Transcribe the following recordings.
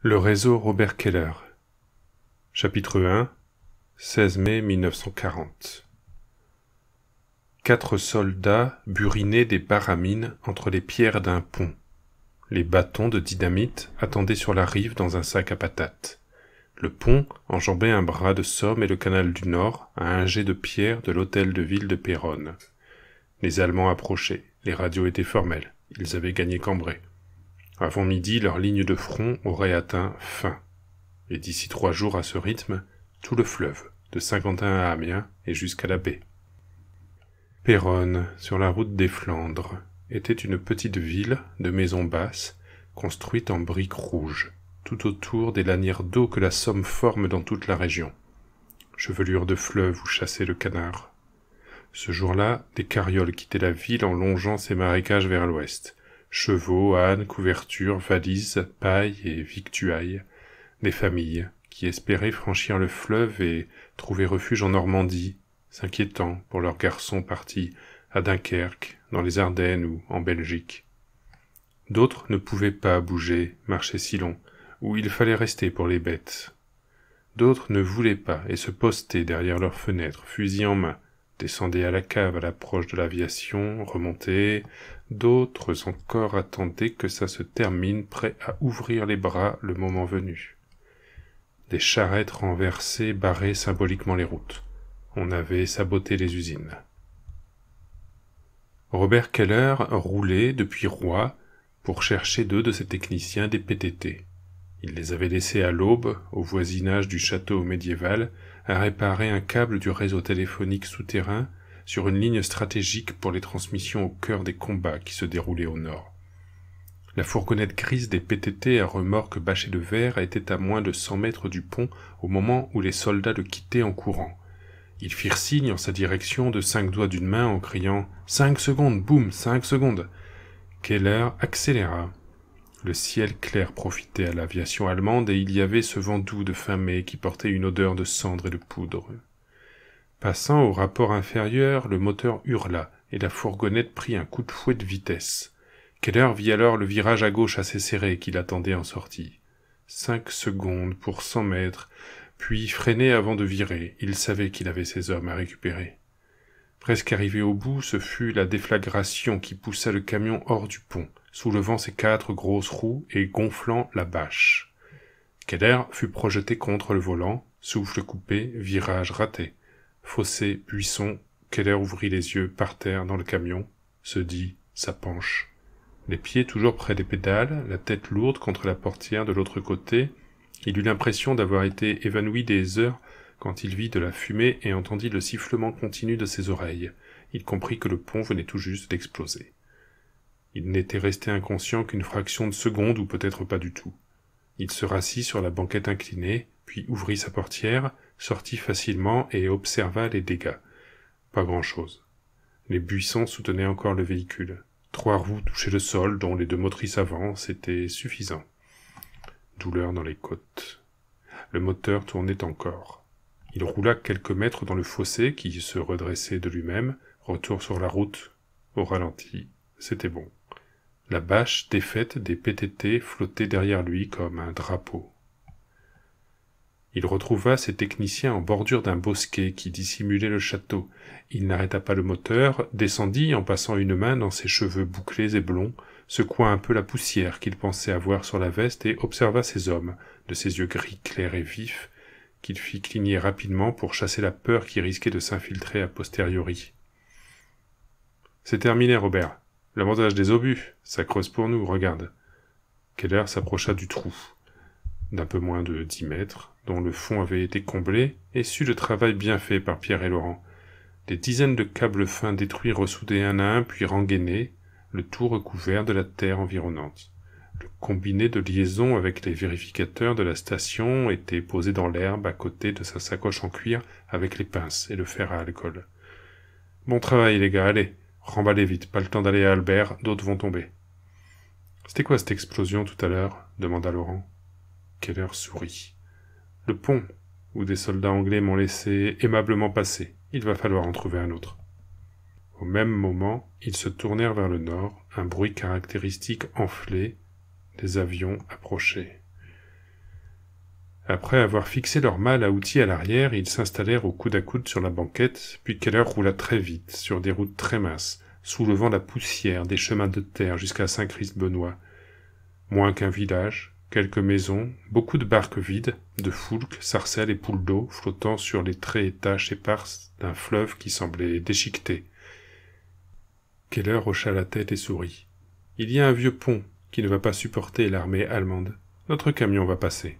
Le réseau Robert Keller. Chapitre 1 16 mai 1940 Quatre soldats burinaient des baramines entre les pierres d'un pont. Les bâtons de dynamite attendaient sur la rive dans un sac à patates. Le pont enjambait un bras de Somme et le canal du Nord à un jet de pierre de l'hôtel de ville de Péronne. Les Allemands approchaient, les radios étaient formelles, ils avaient gagné Cambrai. Avant midi, leur ligne de front aurait atteint fin. Et d'ici trois jours à ce rythme, tout le fleuve, de Saint-Quentin à Amiens et jusqu'à la baie. Péronne, sur la route des Flandres, était une petite ville de maisons basses, construite en briques rouges, tout autour des lanières d'eau que la Somme forme dans toute la région. Chevelure de fleuve où chassait le canard. Ce jour-là, des carrioles quittaient la ville en longeant ses marécages vers l'ouest chevaux, ânes, couvertures, valises, paille et victuailles, des familles, qui espéraient franchir le fleuve et trouver refuge en Normandie, s'inquiétant pour leurs garçons partis à Dunkerque, dans les Ardennes ou en Belgique. D'autres ne pouvaient pas bouger, marcher si long, où il fallait rester pour les bêtes. D'autres ne voulaient pas et se postaient derrière leurs fenêtres, fusil en main, descendaient à la cave à l'approche de l'aviation, remontaient, d'autres encore attendaient que ça se termine, prêts à ouvrir les bras le moment venu. Des charrettes renversées barraient symboliquement les routes. On avait saboté les usines. Robert Keller roulait depuis Roy pour chercher deux de ses techniciens des PTT. Il les avait laissés à l'aube, au voisinage du château médiéval, à réparer un câble du réseau téléphonique souterrain sur une ligne stratégique pour les transmissions au cœur des combats qui se déroulaient au nord. La fourgonnette grise des PTT à remorque bâchée de verre était à moins de cent mètres du pont au moment où les soldats le quittaient en courant. Ils firent signe en sa direction de cinq doigts d'une main en criant Cinq secondes, boum, cinq secondes. Keller accéléra le ciel clair profitait à l'aviation allemande et il y avait ce vent doux de fin mai qui portait une odeur de cendre et de poudre. Passant au rapport inférieur, le moteur hurla et la fourgonnette prit un coup de fouet de vitesse. Keller vit alors le virage à gauche assez serré qu'il attendait en sortie. Cinq secondes pour cent mètres, puis freiner avant de virer. Il savait qu'il avait ses hommes à récupérer. Presque arrivé au bout, ce fut la déflagration qui poussa le camion hors du pont, soulevant ses quatre grosses roues et gonflant la bâche. Keller fut projeté contre le volant, souffle coupé, virage raté. Fossé, buisson, Keller ouvrit les yeux par terre dans le camion, se dit sa penche. Les pieds toujours près des pédales, la tête lourde contre la portière de l'autre côté, il eut l'impression d'avoir été évanoui des heures quand il vit de la fumée et entendit le sifflement continu de ses oreilles. Il comprit que le pont venait tout juste d'exploser. Il n'était resté inconscient qu'une fraction de seconde ou peut-être pas du tout. Il se rassit sur la banquette inclinée, puis ouvrit sa portière, sortit facilement et observa les dégâts. Pas grand-chose. Les buissons soutenaient encore le véhicule. Trois roues touchaient le sol, dont les deux motrices avant, c'était suffisant. Douleur dans les côtes. Le moteur tournait encore. Il roula quelques mètres dans le fossé qui se redressait de lui-même, retour sur la route, au ralenti. C'était bon. La bâche défaite des PTT flottait derrière lui comme un drapeau. Il retrouva ses techniciens en bordure d'un bosquet qui dissimulait le château. Il n'arrêta pas le moteur, descendit en passant une main dans ses cheveux bouclés et blonds, secoua un peu la poussière qu'il pensait avoir sur la veste et observa ses hommes, de ses yeux gris clairs et vifs, qu'il fit cligner rapidement pour chasser la peur qui risquait de s'infiltrer a posteriori. C'est terminé, Robert. L'avantage des obus, ça creuse pour nous, regarde. Keller s'approcha du trou, d'un peu moins de dix mètres, dont le fond avait été comblé, et sut le travail bien fait par Pierre et Laurent. Des dizaines de câbles fins détruits ressoudés un à un puis rengainés, le tout recouvert de la terre environnante. Le combiné de liaison avec les vérificateurs de la station était posé dans l'herbe à côté de sa sacoche en cuir avec les pinces et le fer à alcool. Bon travail, les gars, allez, remballez vite, pas le temps d'aller à Albert, d'autres vont tomber. C'était quoi cette explosion tout à l'heure demanda Laurent. Keller sourit. Le pont, où des soldats anglais m'ont laissé aimablement passer. Il va falloir en trouver un autre. Au même moment, ils se tournèrent vers le nord, un bruit caractéristique enflé, des avions approchaient. Après avoir fixé leur mal à outils à l'arrière, ils s'installèrent au coude à coude sur la banquette, puis Keller roula très vite, sur des routes très minces, soulevant la poussière des chemins de terre jusqu'à Saint-Christ-Benoît. Moins qu'un village, quelques maisons, beaucoup de barques vides, de foulques, sarcelles et poules d'eau flottant sur les traits et taches éparses d'un fleuve qui semblait déchiqueté. Keller hocha la tête et sourit. Il y a un vieux pont qui ne va pas supporter l'armée allemande. Notre camion va passer.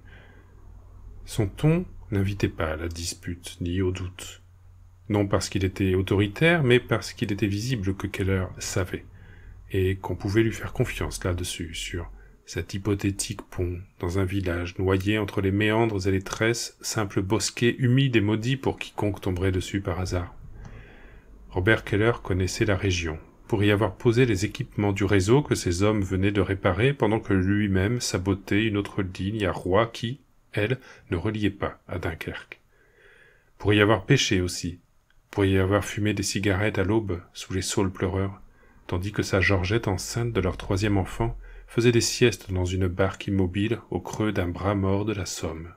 Son ton n'invitait pas à la dispute ni au doute. Non parce qu'il était autoritaire, mais parce qu'il était visible que Keller savait, et qu'on pouvait lui faire confiance là-dessus, sur cet hypothétique pont dans un village noyé entre les méandres et les tresses, simple bosquet humide et maudit pour quiconque tomberait dessus par hasard. Robert Keller connaissait la région, pour y avoir posé les équipements du réseau que ces hommes venaient de réparer pendant que lui-même sabotait une autre ligne à Roi qui, elle, ne reliait pas à Dunkerque. Pour y avoir pêché aussi, pour y avoir fumé des cigarettes à l'aube sous les saules pleureurs, tandis que sa Georgette enceinte de leur troisième enfant faisait des siestes dans une barque immobile au creux d'un bras mort de la Somme.